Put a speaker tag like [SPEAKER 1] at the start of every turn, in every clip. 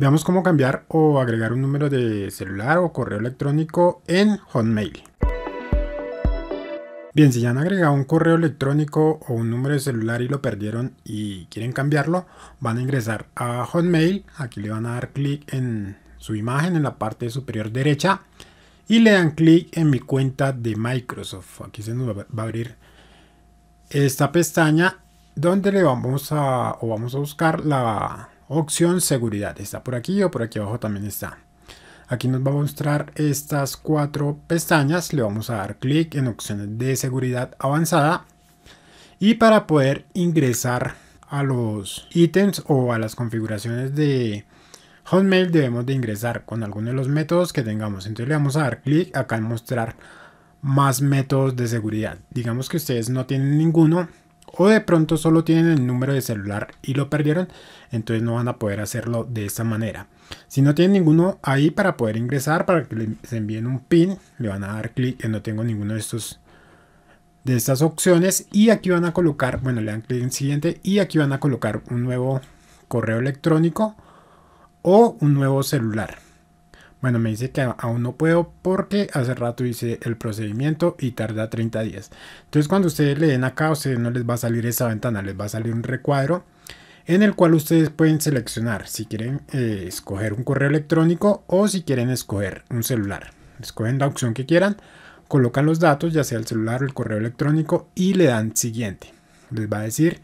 [SPEAKER 1] Veamos cómo cambiar o agregar un número de celular o correo electrónico en Hotmail. Bien, si ya han agregado un correo electrónico o un número de celular y lo perdieron y quieren cambiarlo, van a ingresar a Hotmail, aquí le van a dar clic en su imagen en la parte superior derecha y le dan clic en mi cuenta de Microsoft. Aquí se nos va a abrir esta pestaña donde le vamos a o vamos a buscar la opción seguridad. Está por aquí o por aquí abajo también está. Aquí nos va a mostrar estas cuatro pestañas. Le vamos a dar clic en opciones de seguridad avanzada. Y para poder ingresar a los ítems o a las configuraciones de Hotmail debemos de ingresar con alguno de los métodos que tengamos. Entonces le vamos a dar clic acá en mostrar más métodos de seguridad. Digamos que ustedes no tienen ninguno o de pronto solo tienen el número de celular y lo perdieron, entonces no van a poder hacerlo de esa manera. Si no tienen ninguno ahí para poder ingresar, para que les envíen un pin, le van a dar clic en no tengo ninguno de estos de estas opciones y aquí van a colocar, bueno, le dan clic en siguiente y aquí van a colocar un nuevo correo electrónico o un nuevo celular. Bueno, me dice que aún no puedo porque hace rato hice el procedimiento y tarda 30 días. Entonces cuando ustedes le den acá, a ustedes no les va a salir esa ventana, les va a salir un recuadro en el cual ustedes pueden seleccionar si quieren eh, escoger un correo electrónico o si quieren escoger un celular. Escogen la opción que quieran, colocan los datos, ya sea el celular o el correo electrónico y le dan siguiente. Les va a decir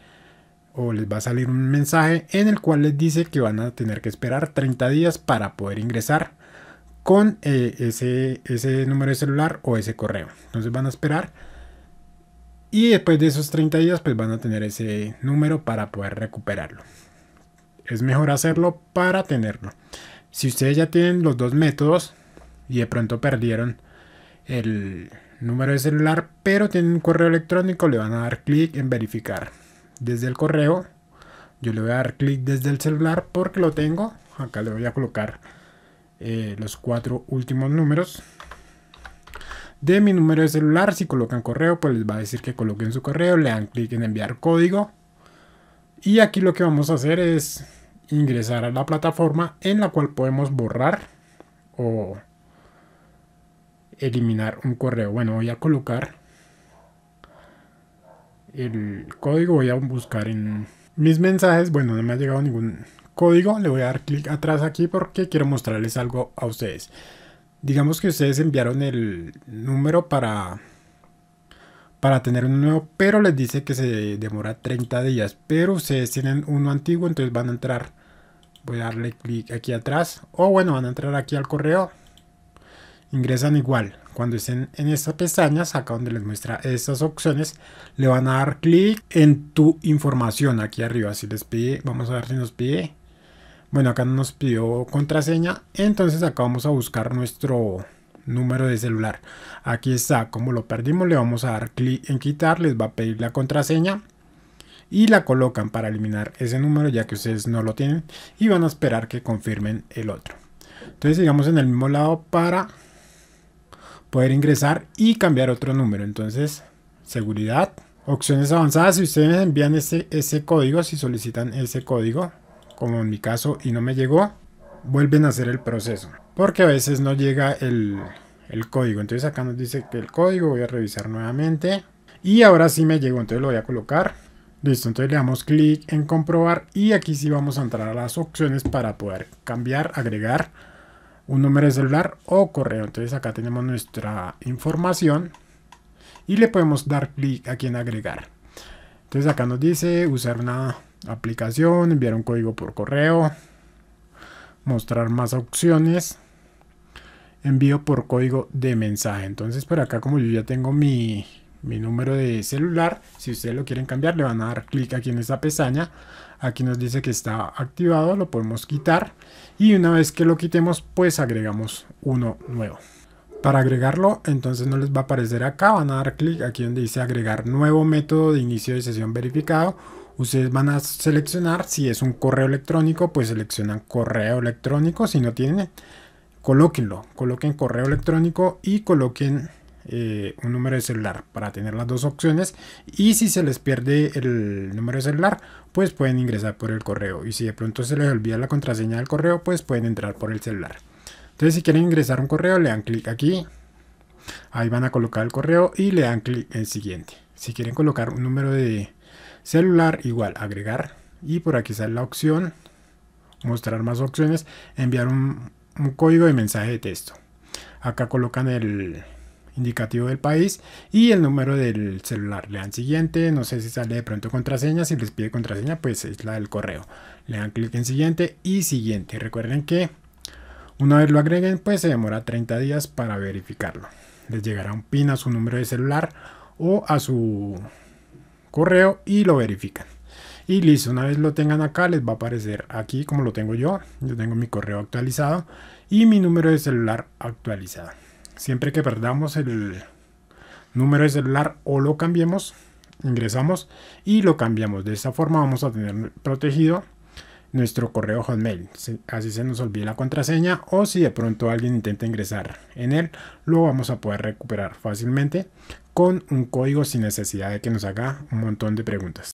[SPEAKER 1] o les va a salir un mensaje en el cual les dice que van a tener que esperar 30 días para poder ingresar con eh, ese, ese número de celular o ese correo. Entonces van a esperar y después de esos 30 días pues van a tener ese número para poder recuperarlo. Es mejor hacerlo para tenerlo. Si ustedes ya tienen los dos métodos y de pronto perdieron el número de celular pero tienen un correo electrónico le van a dar clic en verificar desde el correo. Yo le voy a dar clic desde el celular porque lo tengo. Acá le voy a colocar eh, los cuatro últimos números de mi número de celular. Si colocan correo, pues les va a decir que coloquen su correo, le dan clic en enviar código. Y aquí lo que vamos a hacer es ingresar a la plataforma en la cual podemos borrar o eliminar un correo. Bueno, voy a colocar el código, voy a buscar en mis mensajes. Bueno, no me ha llegado ningún código, le voy a dar clic atrás aquí porque quiero mostrarles algo a ustedes. Digamos que ustedes enviaron el número para, para tener uno nuevo, pero les dice que se demora 30 días, pero ustedes tienen uno antiguo, entonces van a entrar, voy a darle clic aquí atrás, o bueno, van a entrar aquí al correo, ingresan igual. Cuando estén en esta pestaña, acá donde les muestra estas opciones, le van a dar clic en tu información aquí arriba. Si les pide, vamos a ver si nos pide bueno, acá nos pidió contraseña, entonces acá vamos a buscar nuestro número de celular. Aquí está, como lo perdimos le vamos a dar clic en quitar, les va a pedir la contraseña y la colocan para eliminar ese número ya que ustedes no lo tienen y van a esperar que confirmen el otro. Entonces sigamos en el mismo lado para poder ingresar y cambiar otro número. Entonces, seguridad, opciones avanzadas, si ustedes envían ese, ese código, si solicitan ese código, como en mi caso, y no me llegó, vuelven a hacer el proceso. Porque a veces no llega el, código. Entonces acá nos dice que el código voy a revisar nuevamente. Y ahora sí me llegó, entonces lo voy a colocar. Listo, entonces le damos clic en comprobar y aquí sí vamos a entrar a las opciones para poder cambiar, agregar un número de celular o correo. Entonces acá tenemos nuestra información y le podemos dar clic aquí en agregar. Entonces acá nos dice usar una aplicación, enviar un código por correo, mostrar más opciones, envío por código de mensaje. Entonces por acá como yo ya tengo mi, mi número de celular, si ustedes lo quieren cambiar le van a dar clic aquí en esta pestaña. Aquí nos dice que está activado, lo podemos quitar y una vez que lo quitemos pues agregamos uno nuevo. Para agregarlo, entonces no les va a aparecer acá, van a dar clic aquí donde dice agregar nuevo método de inicio de sesión verificado Ustedes van a seleccionar, si es un correo electrónico, pues seleccionan correo electrónico. Si no tienen, colóquenlo. Coloquen correo electrónico y coloquen eh, un número de celular para tener las dos opciones y si se les pierde el número de celular pues pueden ingresar por el correo y si de pronto se les olvida la contraseña del correo pues pueden entrar por el celular entonces si quieren ingresar un correo le dan clic aquí ahí van a colocar el correo y le dan clic en siguiente si quieren colocar un número de Celular igual agregar y por aquí sale la opción mostrar más opciones, enviar un, código de mensaje de texto. Acá colocan el indicativo del país y el número del celular. Le dan siguiente, no sé si sale de pronto contraseña, si les pide contraseña pues es la del correo. Le dan clic en siguiente y siguiente. Recuerden que una vez lo agreguen pues se demora 30 días para verificarlo. Les llegará un pin a su número de celular o a su correo y lo verifican. Y listo, una vez lo tengan acá, les va a aparecer aquí como lo tengo yo. Yo tengo mi correo actualizado y mi número de celular actualizado. Siempre que perdamos el número de celular o lo cambiemos, ingresamos y lo cambiamos. De esta forma vamos a tener protegido nuestro correo Hotmail. Así se nos olvide la contraseña o si de pronto alguien intenta ingresar en él, lo vamos a poder recuperar fácilmente con un código sin necesidad de que nos haga un montón de preguntas.